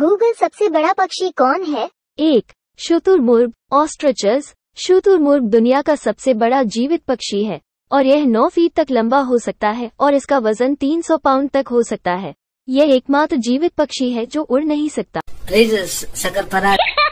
Google सबसे बड़ा पक्षी कौन है एक शुतुरमुर्ग ऑस्ट्रचस शुतुरमुर्ग दुनिया का सबसे बड़ा जीवित पक्षी है और यह 9 फीट तक लंबा हो सकता है और इसका वजन 300 पाउंड तक हो सकता है यह एकमात्र जीवित पक्षी है जो उड़ नहीं सकता